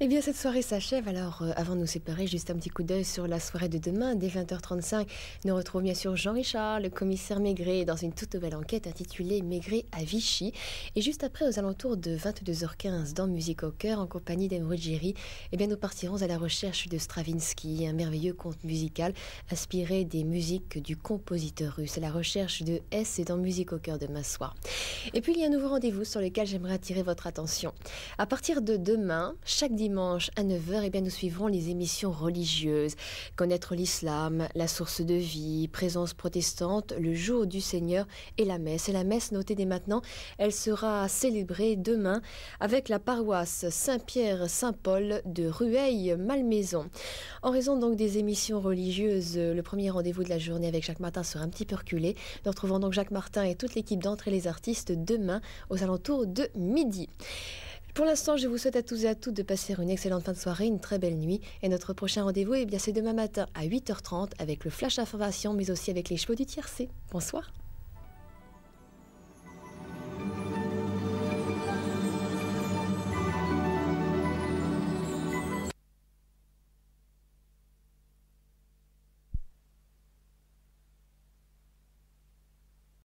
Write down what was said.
Eh bien, cette soirée s'achève. Alors, euh, avant de nous séparer, juste un petit coup d'œil sur la soirée de demain, dès 20h35. Nous retrouvons bien sûr Jean Richard, le commissaire Maigret, dans une toute nouvelle enquête intitulée Maigret à Vichy. Et juste après, aux alentours de 22h15, dans Musique au cœur, en compagnie d'Emre Giri, eh bien, nous partirons à la recherche de Stravinsky, un merveilleux conte musical inspiré des musiques du compositeur russe, à la recherche de S et dans Musique au cœur demain soir. Et puis, il y a un nouveau rendez-vous sur lequel j'aimerais attirer votre attention. À partir de demain, chaque dimanche, dimanche à 9h, eh et bien, nous suivrons les émissions religieuses. Connaître l'islam, la source de vie, présence protestante, le jour du Seigneur et la messe. Et la messe, notée dès maintenant, elle sera célébrée demain avec la paroisse Saint-Pierre-Saint-Paul de Rueil-Malmaison. En raison donc des émissions religieuses, le premier rendez-vous de la journée avec Jacques Martin sera un petit peu reculé. Nous retrouvons donc Jacques Martin et toute l'équipe d'entrée les artistes demain aux alentours de midi. Pour l'instant, je vous souhaite à tous et à toutes de passer une excellente fin de soirée, une très belle nuit. Et notre prochain rendez-vous, eh bien, c'est demain matin à 8h30 avec le Flash Information, mais aussi avec les chevaux du tiercé. Bonsoir.